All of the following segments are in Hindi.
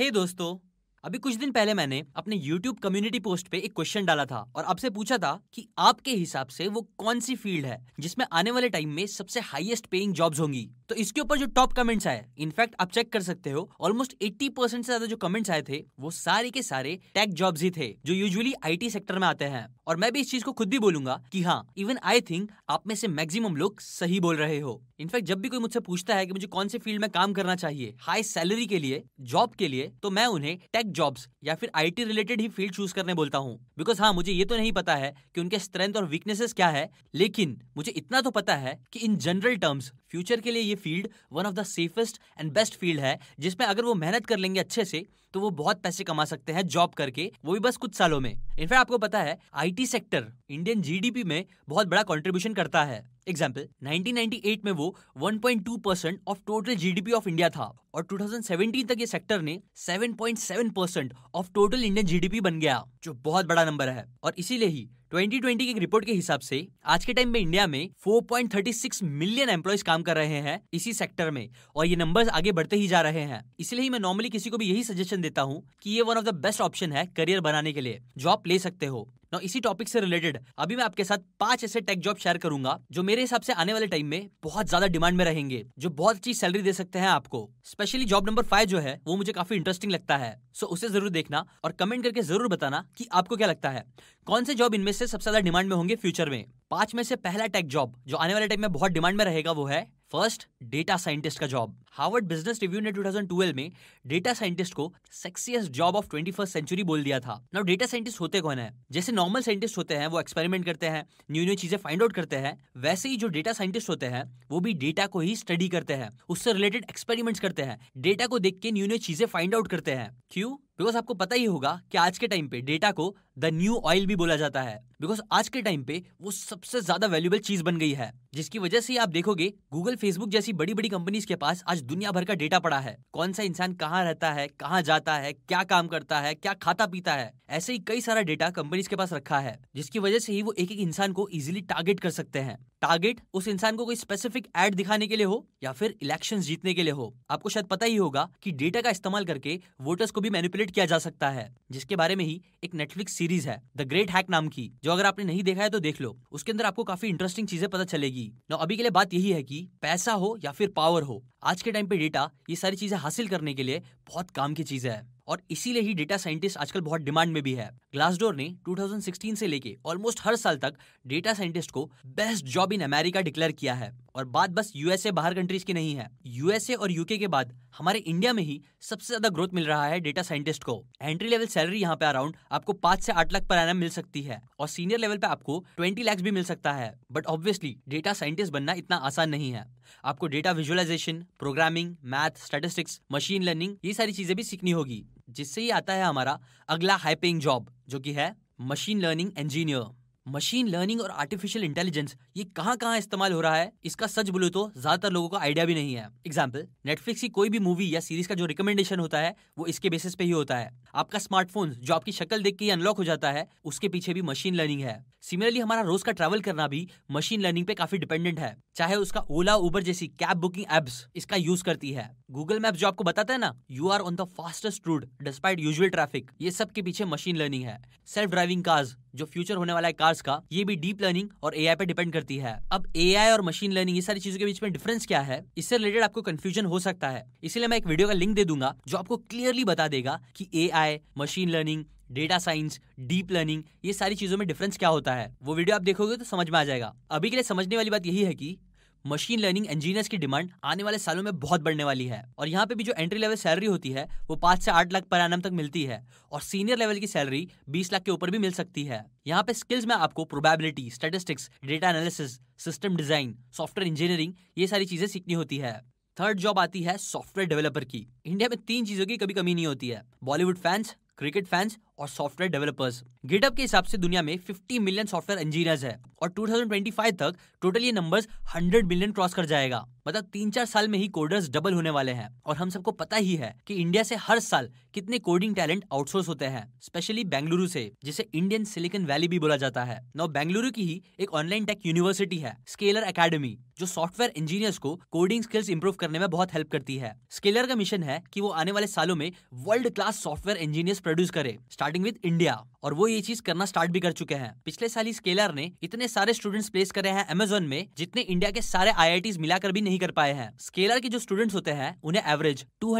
हे hey दोस्तों अभी कुछ दिन पहले मैंने अपने YouTube कम्युनिटी पोस्ट पे एक क्वेश्चन डाला था और आपसे पूछा था कि आपके हिसाब से वो कौन सी फील्ड है जिसमें आने वाले टाइम में सबसे हाईएस्ट पेइंग जॉब्स होंगी तो इसके ऊपर जो टॉप कमेंट्स आए इनफैक्ट आप चेक कर सकते हो ऑलमोस्ट 80 परसेंट से ज्यादा जो कमेंट्स आए थे वो सारे के सारे टेक जॉब्स ही थे जो यूजली आई सेक्टर में आते हैं और मैं भी इस चीज को खुद भी बोलूंगा कि हाँ इवन आई थिंक आप में से मैक्सिमम लोग सही बोल रहे हो इनफैक्ट जब भी कोई मुझसे पूछता है कि मुझे कौन से फील्ड में काम करना चाहिए हाई सैलरी के लिए जॉब के लिए तो मैं उन्हें टेक जॉब्स या फिर आईटी रिलेटेड ही फील्ड चूज करने बोलता हूँ बिकॉज हाँ मुझे ये तो नहीं पता है कि उनके स्ट्रेंथ और वीकनेसेस क्या है लेकिन मुझे इतना तो पता है कि इन जनरल टर्म्स फ्यूचर के लिए ये field one of the safest and best field है जिसमें अगर वो मेहनत कर लेंगे अच्छे से तो वो बहुत पैसे कमा सकते हैं जॉब करके वो भी बस कुछ सालों में इनफैक्ट आपको पता है आईटी सेक्टर इंडियन जीडीपी में बहुत बड़ा कंट्रीब्यूशन करता है एग्जाम्पल 1998 में वो 1.2 percent of total GDP of India था और 2017 तक ये सेक्टर ने 7.7 percent of total Indian GDP बन गया जो बहुत बड़ा नंबर है और इसीलिए ही 2020 की रिपोर्ट के हिसाब से आज के टाइम में इंडिया में 4.36 मिलियन एम्प्लॉयज काम कर रहे हैं इसी सेक्टर में और ये नंबर्स आगे बढ़ते ही जा रहे हैं इसलिए मैं नॉर्मली किसी को भी यही सजेशन देता हूँ कि ये one of the best option है करियर बनाने के लिए जो आप ले सकते हो ना इसी टॉपिक से रिलेटेड अभी मैं आपके साथ पांच ऐसे टेक जॉब शेयर करूंगा जो मेरे हिसाब से आने वाले टाइम में बहुत ज्यादा डिमांड में रहेंगे जो बहुत अच्छी सैलरी दे सकते हैं आपको स्पेशली जॉब नंबर फाइव जो है वो मुझे काफी इंटरेस्टिंग लगता है सो उसे जरूर देखना और कमेंट करके जरूर बताना की आपको क्या लगता है कौन से जॉब इनमें से सबसे ज्यादा डिमांड में होंगे फ्यूचर में पांच में से पहला टेक जॉब जो आने वाले टाइम में बहुत डिमांड में रहेगा वो है फर्स्ट डेटा साइंटिस्ट का जॉब हार्वर्ड बिजनेस रिव्यू ने 2012 में डेटा साइंटिस्ट को sexiest job of twenty first century बोल दिया था नाउ डेटा साइंटिस्ट होते कौन है जैसे नॉर्मल साइंटिस्ट होते हैं वो एक्सपेरिमेंट करते हैं न्यू न्यू चीजें फाइंड आउट करते हैं वैसे ही जो डेटा साइंटिस्ट होते हैं वो भी डेटा को ही स्टडी करते हैं उससे रिलेटेड एक्सपेरिमेंट्स करते हैं डेटा को देख के न्यू न्यू चीजें फाइंड आउट करते हैं क्यों बिकॉज आपको पता ही होगा कि आज के टाइम पे डेटा को द न्यू ऑयल भी बोला जाता है बिकॉज आज के टाइम पे वो सबसे ज्यादा वैल्यूबल चीज बन गई है जिसकी वजह से आप देखोगे गूगल फेसबुक जैसी बड़ी बड़ी कंपनीज के पास आज दुनिया भर का डेटा पड़ा है कौन सा इंसान कहाँ रहता है कहाँ जाता है क्या काम करता है क्या खाता पीता है ऐसे ही कई सारा डेटा कंपनीज के पास रखा है जिसकी वजह से ही वो एक एक इंसान को इजिली टारगेट कर सकते हैं टारगेट उस इंसान को कोई स्पेसिफिक एड दिखाने के लिए हो या फिर इलेक्शन जीतने के लिए हो आपको शायद पता ही होगा कि डेटा का इस्तेमाल करके वोटर्स को भी मैनिपुलेट किया जा सकता है जिसके बारे में ही एक नेटफ्लिक्स सीरीज है द ग्रेट हैक नाम की जो अगर आपने नहीं देखा है तो देख लो उसके अंदर आपको काफी इंटरेस्टिंग चीजें पता चलेगी ना अभी के लिए बात यही है की पैसा हो या फिर पावर हो आज के टाइम पे डेटा ये सारी चीजें हासिल करने के लिए बहुत काम की चीजें है और इसीलिए ही डेटा साइंटिस्ट आजकल बहुत डिमांड में भी है ग्लासडोर ने 2016 से लेके ऑलमोस्ट हर साल तक डेटा साइंटिस्ट को best job in America declare किया है और बात बस यूएसए बाहर कंट्रीज की नहीं है यूएसए और यूके के बाद हमारे इंडिया में ही सबसे ज्यादा ग्रोथ मिल रहा है डेटा साइंटिस्ट को एंट्री लेवल सैलरी यहाँ पे अराउंड आपको पांच से आठ लाख पर आना मिल सकती है और सीनियर लेवल पे आपको ट्वेंटी लैक्स भी मिल सकता है बट ऑब्वियसली डेटा साइंटिस्ट बनना इतना आसान नहीं है आपको data visualisation programming math statistics machine learning ये सारी चीजें भी सीखनी होगी जिससे ही आता है हमारा अगला हाइपिंग जॉब जो कि है machine learning engineer machine learning और आर्टिफिशियल इंटेलिजेंस ये कहाँ कहाँ इस्तेमाल हो रहा है इसका सच बोले तो ज्यादातर लोगों को आइडिया भी नहीं है एग्जाम्पल नेटफ्लिक्स की कोई भी मूवी या सीरीज का जो रिकमेंडेशन होता है वो इसके बेसिस पे ही होता है आपका स्मार्टफोन जो आपकी शक्ल देख के ही अनलॉक हो जाता है उसके पीछे भी मशीन लर्निंग है सिमिलरली हमारा रोज का ट्रैवल करना भी मशीन लर्निंग पे काफी डिपेंडेंट है चाहे उसका ओला उबर जैसी कैब बुकिंग एप्स इसका यूज करती है गूगल मैप जो आपको बताता है ना you are on the fastest route despite usual traffic ये सब के पीछे मशीन लर्निंग है सेल्फ ड्राइविंग कार्स जो फ्यूचर होने वाला है कार्स पर्पज का ये भी डीप लर्निंग और एआई पे डिपेंड करती है अब एआई और मशीन लर्निंग ये सारी चीजों के बीच में डिफरेंस क्या है इससे रिलेटेड आपको कंफ्यूजन हो सकता है इसलिए मैं एक वीडियो का लिंक दे दूंगा जो आपको क्लियरली बता देगा की a machine learning data science deep learning ये सारी चीजों में डिफरेंस क्या होता है वो वीडियो आप देखोगे तो समझ में आ जाएगा अभी के लिए समझने वाली बात यही है कि मशीन लर्निंग इंजीनियर्स की डिमांड आने वाले सालों में बहुत बढ़ने वाली है और यहाँ पे भी जो एंट्री लेवल सैलरी होती है वो पाँच से आठ लाख पर आनम तक मिलती है और सीनियर लेवल की सैलरी बीस लाख के ऊपर भी मिल सकती है यहाँ पे स्किल्स में आपको probability statistics data analysis system design software engineering ये सारी चीजें सीखनी होती है थर्ड जॉब आती है सॉफ्टवेयर डेवलपर की इंडिया में तीन चीजों की कभी कमी नहीं होती है बॉलीवुड फैंस क्रिकेट फैंस और सॉफ्टवेयर डेवलपर्स गेटअप के हिसाब से दुनिया में 50 मिलियन सॉफ्टवेयर इंजीनियर्स है और 2025 तक टोटल ये नंबर्स 100 मिलियन क्रॉस कर जाएगा मतलब तीन चार साल में ही कोडर्स डबल होने वाले हैं और हम सबको पता ही है कि इंडिया से हर साल कितने कोडिंग टैलेंट आउटसोर्स होते हैं स्पेशली बेंगलुरु से जिसे इंडियन सिलिकॉन वैली भी बोला जाता है नौ बेंगलुरु की ही एक ऑनलाइन टेक यूनिवर्सिटी है स्केलर अकेडमी जो सॉफ्टवेयर इंजीनियर्स को कोडिंग स्किल्स इंप्रूव करने में बहुत हेल्प करती है स्केलर का मिशन है की वो आने वाले सालों में world class software engineers produce करे starting with India. और वो ये चीज करना स्टार्ट भी कर चुके हैं पिछले साल ही स्केलर ने इतने सारे स्टूडेंट्स प्लेस करे हैं अमेजोन में जितने इंडिया के सारे आई मिलाकर भी नहीं कर पाए हैं स्केलर के जो स्टूडेंट्स होते हैं उन्हें एवरेज टू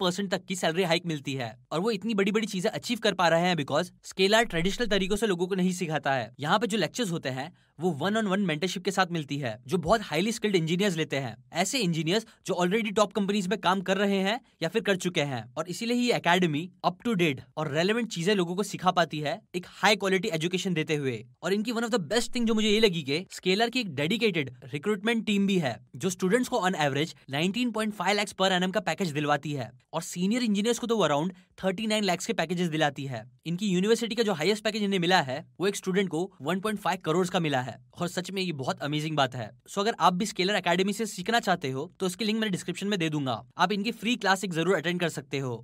परसेंट तक की सैलरी हाइक मिलती है और वो इतनी बड़ी बड़ी चीजें अचीव कर पा रहे हैं बिकॉज स्केलर ट्रेडिशनल तरीकों से लोगों को नहीं सिखाता है यहाँ पे जो लेक्चर्स होते हैं वो वन ऑन वन मेंटरशिप के साथ मिलती है जो बहुत हाईली स्किल्ड इंजीनियर्स लेते हैं ऐसे इंजीनियर्स जो ऑलरेडी टॉप कंपनीज में काम कर रहे हैं या फिर कर चुके हैं और इसीलिए ही अकेडमी अप टू डेट और रेलिवेंट चीजें लोगों को सिखा पाती आती है एक हाई क्वालिटी एजुकेशन देते हुए और इनकी one of the best thing जो मुझे ये लगी कि स्केलर की एक डेडिकेटेड रिक्रूटमेंट टीम भी है जो स्टूडेंट्स को ऑन एवरेज 19.5 लाख पर एन का पैकेज दिलवाती है और सीनियर इंजीनियर्स को तो अराउंड 39 लाख के पैकेजेस दिलाती है इनकी यूनिवर्सिटी का जो हाईएस्ट पैकेज इन्हें मिला है वो एक स्टूडेंट को 1.5 करोड़ का मिला है और सच में ये बहुत अमेजिंग बात है सो अगर आप भी स्केलर अकेडमी से सीखना चाहते हो तो उसकी लिंक मैं डिस्क्रिप्शन में दे दूंगा आप इनकी फ्री क्लास एक जरूर अटेंड कर सकते हो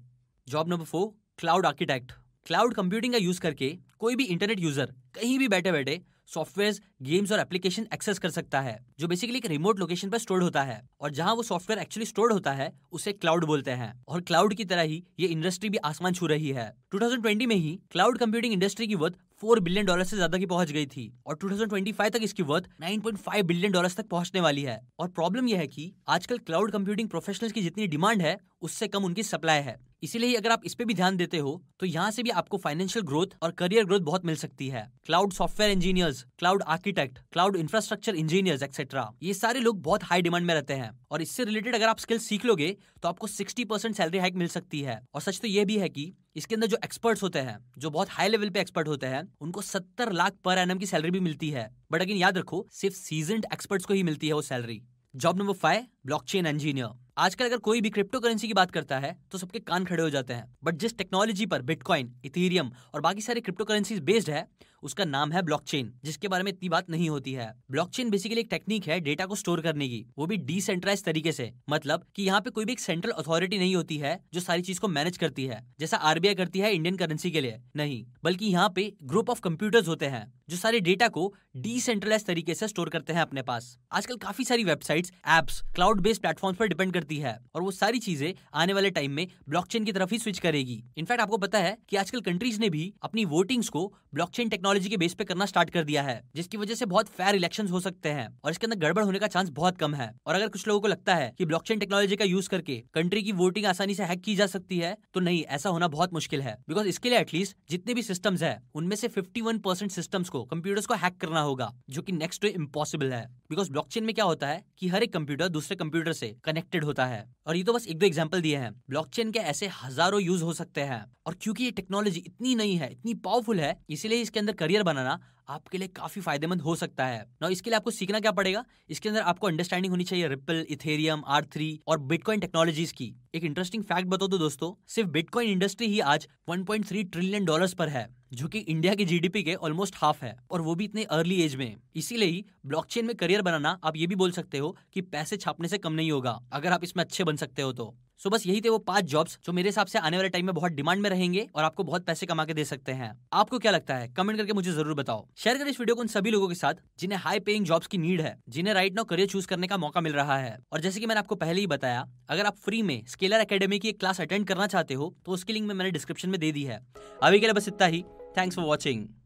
job number four cloud architect cloud computing का यूज करके कोई भी इंटरनेट यूजर कहीं भी बैठे बैठे सॉफ्टवेयर गेम्स और एप्लीकेशन एक्सेस कर सकता है जो बेसिकली एक रिमोट लोकेशन पर स्टोर्ड होता है और जहां वो सॉफ्टवेयर एक्चुअली स्टोर्ड होता है उसे क्लाउड बोलते हैं और क्लाउड की तरह ही ये इंडस्ट्री भी आसमान छू रही है 2020 में ही क्लाउड कंप्यूटिंग इंडस्ट्री की वर्थ फोर बिलियन डॉलर से ज्यादा की पहुंच गई थी और 2025 तक इसकी वर्थ 9.5 बिलियन डॉलर तक पहुंचने वाली है और प्रॉब्लम यह है कि आजकल क्लाउड कंप्यूटिंग प्रोफेशनल्स की जितनी डिमांड है उससे कम उनकी सप्लाई है इसीलिए अगर आप इस पे भी ध्यान देते हो तो यहाँ से भी आपको फाइनेंशियल ग्रोथ और करियर ग्रोथ बहुत मिल सकती है cloud software engineers cloud architect cloud infrastructure engineers et cetera ये सारे लोग बहुत हाई डिमांड में रहते हैं और इससे रिलेटेड अगर आप स्किल सीख लोगे तो आपको सिक्सटी परसेंट सैलरी हाइक मिल सकती है और सच तो ये भी है की इसके अंदर जो एक्सपर्ट्स होते हैं जो बहुत हाई लेवल पे एक्सपर्ट होते हैं उनको सत्तर लाख पर एन की सैलरी भी मिलती है बट अगेन याद रखो सिर्फ सीजन एक्सपर्ट्स को ही मिलती है वो salary job number five chain engineer आजकल अगर कोई भी क्रिप्टो करेंसी की बात करता है तो सबके कान खड़े हो जाते हैं बट जिस टेक्नोलॉजी पर बिटकॉइन इथेरियम और बाकी सारे क्रिप्टो करेंसी बेस्ड है उसका नाम है ब्लॉकचेन जिसके बारे में इतनी बात नहीं होती है ब्लॉकचेन बेसिकली एक टेक्निक है डेटा को स्टोर करने की वो भी डिसेंट्रलाइज तरीके से मतलब कि यहाँ पे कोई भी एक सेंट्रल अथॉरिटी नहीं होती है जो सारी चीज को मैनेज करती है जैसा आरबीआई करती है इंडियन करेंसी के लिए नहीं बल्कि यहाँ पे ग्रुप ऑफ कंप्यूटर्स होते हैं जो सारे डेटा को डिसेंट्रलाइज तरीके से स्टोर करते हैं अपने पास आजकल काफी सारी websites apps cloud based platform पर डिपेंड करती है और वो सारी चीजें आने वाले टाइम में ब्लॉकचेन की तरफ ही स्विच करेगी इनफैक्ट आपको पता है कि आजकल कंट्रीज ने भी अपनी वोटिंग्स को ब्लॉकचेन टेक्नोलॉजी टेक्नोलॉजी के बेस पे करना स्टार्ट कर दिया है जिसकी वजह से बहुत फेयर इलेक्शन हो सकते हैं और इसके अंदर गड़बड़ होने का चांस बहुत कम है और अगर कुछ लोगों को लगता है की ब्लॉकचेन टेक्नोलॉजी का यूज करके कंट्री की वोटिंग आसानी से हैक की जा सकती है तो नहीं ऐसा होना बहुत मुश्किल है बिकॉज इसके लिए एटलीस्ट जितने भी सिस्टम है उनमें से फिफ्टी वन परसेंट सिस्टम को कंप्यूटर्स को हैक करना होगा जो की नेक्स्ट टू इम्पॉसिबल है बिकॉज ब्लॉकचेन में क्या होता है कि हर एक कंप्यूटर दूसरे कंप्यूटर से कनेक्टेड होता है और ये तो बस एक दो एग्जाम्पल दिए हैं ब्लॉकचेन के ऐसे हजारों यूज हो सकते हैं और क्योंकि ये टेक्नोलॉजी इतनी नई है इतनी पावरफुल है इसीलिए इसके अंदर करियर बनाना आपके लिए काफी फायदेमंद हो सकता है ना इसके लिए आपको सीखना क्या पड़ेगा इसके अंदर आपको अंडरस्टैंडिंग होनी चाहिए रिपल इथेरियम आर थ्री और बिटकॉइन टेक्नोलॉजीज की एक इंटरेस्टिंग फैक्ट बताओ तो दोस्तों सिर्फ बिटकॉइन इंडस्ट्री ही आज 1.3 ट्रिलियन डॉलर्स पर है जो कि इंडिया के जीडीपी के ऑलमोस्ट हाफ है और वो भी इतने अर्ली एज में इसीलिए ही ब्लॉकचेन में करियर बनाना आप ये भी बोल सकते हो कि पैसे छापने से कम नहीं होगा अगर आप इसमें अच्छे बन सकते हो तो सो so बस यही थे वो पांच जॉब्स जो मेरे हिसाब से आने वाले टाइम में बहुत डिमांड में रहेंगे और आपको बहुत पैसे कमा के दे सकते हैं आपको क्या लगता है कमेंट करके मुझे जरूर बताओ शेयर करें इस वीडियो को उन सभी लोगों के साथ जिन्हें हाई पेइंग जॉब्स की नीड है जिन्हें राइट नाउ करियर चूज करने का मौका मिल रहा है और जैसे की मैंने आपको पहले ही बताया अगर आप फ्री में स्केलर अकेडमी की एक क्लास अटेंड करना चाहते हो तो उसकी लिंक मैंने डिस्क्रिप्शन में दे दी है अभी के लिए बस इतना ही थैंक्स फॉर वॉचिंग